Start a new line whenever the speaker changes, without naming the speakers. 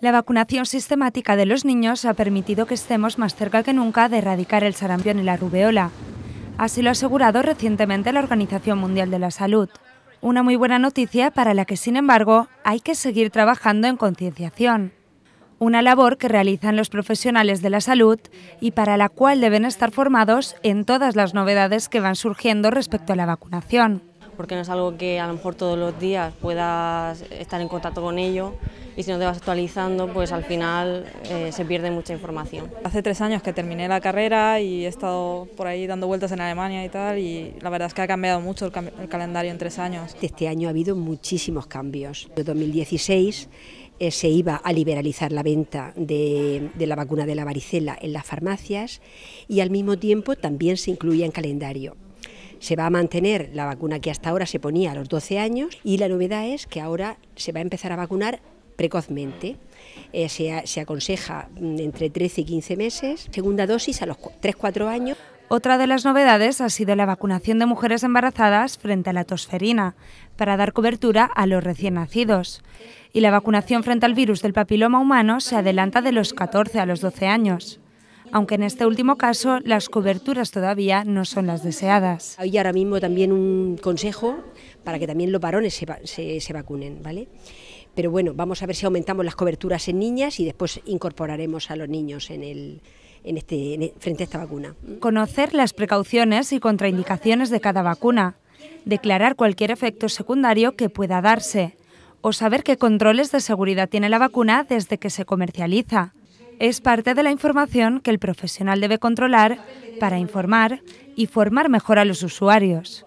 La vacunación sistemática de los niños ha permitido que estemos más cerca que nunca de erradicar el sarampión y la rubeola. Así lo ha asegurado recientemente la Organización Mundial de la Salud. Una muy buena noticia para la que, sin embargo, hay que seguir trabajando en concienciación. Una labor que realizan los profesionales de la salud y para la cual deben estar formados en todas las novedades que van surgiendo respecto a la vacunación
porque no es algo que a lo mejor todos los días puedas estar en contacto con ello y si no te vas actualizando, pues al final eh, se pierde mucha información.
Hace tres años que
terminé la carrera y he estado por ahí dando vueltas en Alemania y tal, y la verdad es que ha cambiado mucho el, calendario en tres años. Este año ha habido muchísimos cambios. En 2016 eh, se iba a liberalizar la venta de, de la vacuna de la varicela en las farmacias y al mismo tiempo también se incluía en calendario se va a mantener la vacuna que hasta ahora se ponía a los 12 años y la novedad es que ahora se va a empezar a vacunar precozmente. Eh, se, se, aconseja mm, entre 13 y 15 meses, segunda
dosis a los 3-4 años. Otra de las novedades ha sido la vacunación de mujeres embarazadas frente a la tosferina, para dar cobertura a los recién nacidos. Y la vacunación frente al virus del papiloma humano se adelanta de los 14 a los 12 años aunque en este último caso las coberturas todavía no son las deseadas. Hay ahora mismo también
un consejo para que también los varones se, vacunen, ¿vale? Pero bueno, vamos a ver si aumentamos las coberturas en niñas y después incorporaremos a los niños en el, en este,
e, frente a esta vacuna. Conocer las precauciones y contraindicaciones de cada vacuna, declarar cualquier efecto secundario que pueda darse o saber qué controles de seguridad tiene la vacuna desde que se comercializa es parte de la información que el profesional debe controlar para informar y formar mejor a los usuarios.